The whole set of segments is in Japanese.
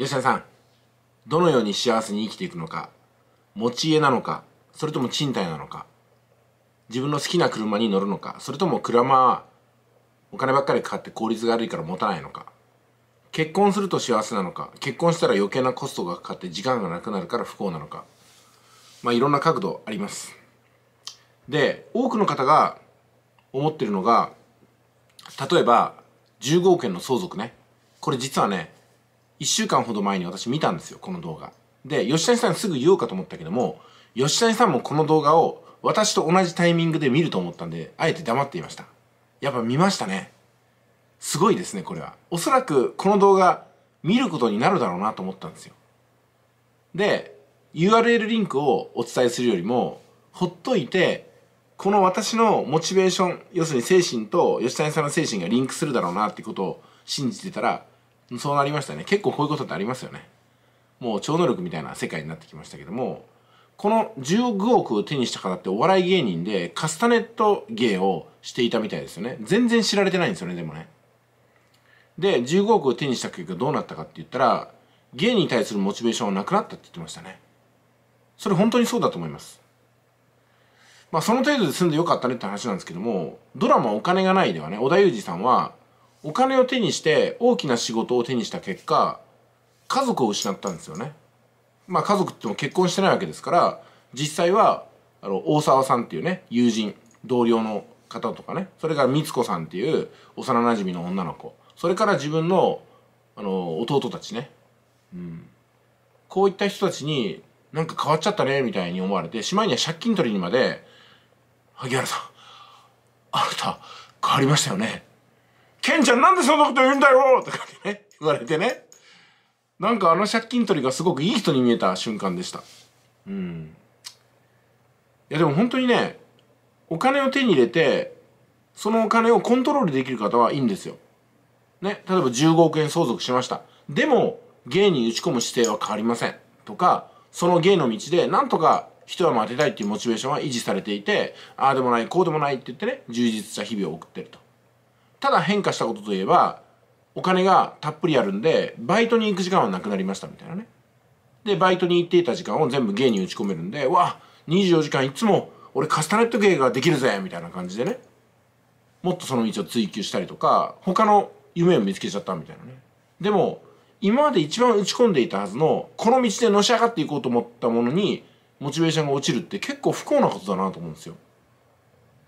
吉田さん、どのように幸せに生きていくのか、持ち家なのか、それとも賃貸なのか、自分の好きな車に乗るのか、それとも車はお金ばっかりかかって効率が悪いから持たないのか、結婚すると幸せなのか、結婚したら余計なコストがかかって時間がなくなるから不幸なのか、まあいろんな角度あります。で、多くの方が思ってるのが、例えば15億円の相続ね。これ実はね、1週間ほど前に私見たんですよ、この動画。で、吉谷さんすぐ言おうかと思ったけども、吉谷さんもこの動画を私と同じタイミングで見ると思ったんで、あえて黙っていました。やっぱ見ましたね。すごいですね、これは。おそらくこの動画見ることになるだろうなと思ったんですよ。で、URL リンクをお伝えするよりも、ほっといて、この私のモチベーション、要するに精神と吉谷さんの精神がリンクするだろうなってことを信じてたら、そうなりましたね結構こういうことってありますよねもう超能力みたいな世界になってきましたけどもこの15億を手にした方ってお笑い芸人でカスタネット芸をしていたみたいですよね全然知られてないんですよねでもねで15億を手にした結果どうなったかって言ったら芸に対するモチベーションはなくなったって言ってましたねそれ本当にそうだと思いますまあその程度で済んでよかったねって話なんですけどもドラマ「お金がない」ではね小田裕二さんはお金を手にして大きな仕事を手にした結果家族を失ったんですよね。まあ家族っても結婚してないわけですから実際はあの大沢さんっていうね友人同僚の方とかねそれから光子さんっていう幼なじみの女の子それから自分のあの弟たちね、うん、こういった人たちになんか変わっちゃったねみたいに思われてしまいには借金取りにまで「萩原さんあなた変わりましたよね」ケンちゃんなんでそんなこと言うんだよとかってね、言われてね。なんかあの借金取りがすごくいい人に見えた瞬間でした。うん。いやでも本当にね、お金を手に入れて、そのお金をコントロールできる方はいいんですよ。ね、例えば15億円相続しました。でも、芸に打ち込む姿勢は変わりません。とか、その芸の道でなんとか一山当てたいっていうモチベーションは維持されていて、ああでもない、こうでもないって言ってね、充実した日々を送ってると。ただ変化したことといえばお金がたっぷりあるんでバイトに行く時間はなくなりましたみたいなねでバイトに行っていた時間を全部芸に打ち込めるんでわ24時間いつも俺カスタネット芸ができるぜみたいな感じでねもっとその道を追求したりとか他の夢を見つけちゃったみたいなねでも今まで一番打ち込んでいたはずのこの道でのし上がっていこうと思ったものにモチベーションが落ちるって結構不幸なことだなと思うんですよ。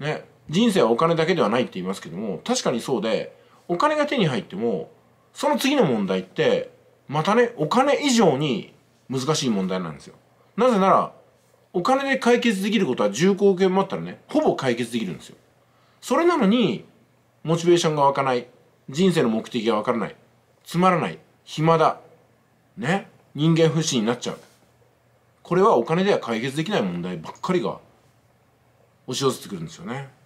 ね人生はお金だけではないって言いますけども確かにそうでお金が手に入ってもその次の問題ってまたねお金以上に難しい問題なんですよなぜならお金で解決できることは1厚億円もあったらねほぼ解決できるんですよそれなのにモチベーションが湧かない人生の目的がわからないつまらない暇だね人間不信になっちゃうこれはお金では解決できない問題ばっかりが押し寄せてくるんですよね。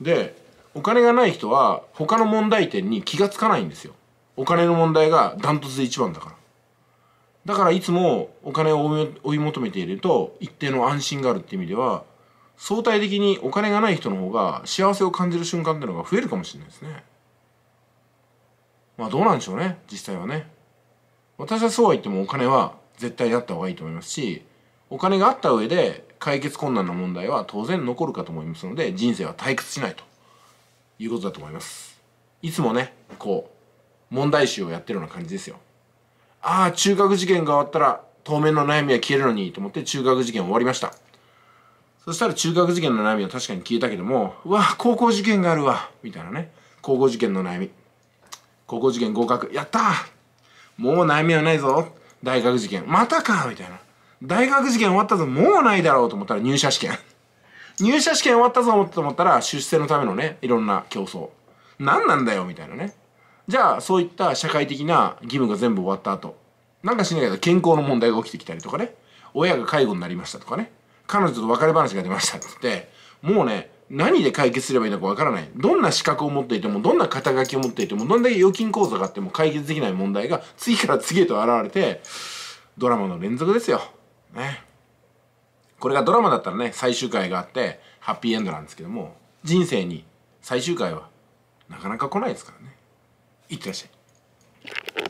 でお金がない人は他の問題点に気が付かないんですよお金の問題がダントツで一番だからだからいつもお金を追い求めていると一定の安心があるっていう意味では相対的にお金がない人の方が幸せを感じる瞬間っていうのが増えるかもしれないですねまあどうなんでしょうね実際はね私はそうは言ってもお金は絶対にあった方がいいと思いますしお金があった上で解決困難な問題は当然残るかと思いますので人生は退屈しないということだと思いますいつもねこう問題集をやってるような感じですよああ中学受験が終わったら当面の悩みは消えるのにと思って中学受験終わりましたそしたら中学受験の悩みは確かに消えたけどもうわ高校受験があるわみたいなね高校受験の悩み高校受験合格やったもう悩みはないぞ大学受験またかみたいな大学受験終わったぞ、もうないだろうと思ったら入社試験。入社試験終わったぞと思ったら出世のためのね、いろんな競争。何なんだよみたいなね。じゃあ、そういった社会的な義務が全部終わった後、なんかしないけど健康の問題が起きてきたりとかね、親が介護になりましたとかね、彼女と別れ話が出ましたって言って、もうね、何で解決すればいいのかわからない。どんな資格を持っていても、どんな肩書きを持っていても、どんだけ預金口座があっても解決できない問題が次から次へと現れて、ドラマの連続ですよ。ねこれがドラマだったらね最終回があってハッピーエンドなんですけども人生に最終回はなかなか来ないですからねいってらっしゃい